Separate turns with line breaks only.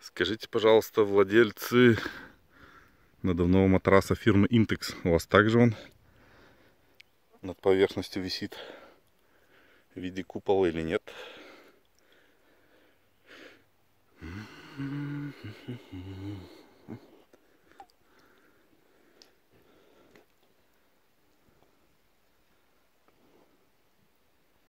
Скажите, пожалуйста, владельцы
надувного матраса фирмы Intex, у вас также он
над поверхностью висит в виде купола или нет?
Mm-hmm.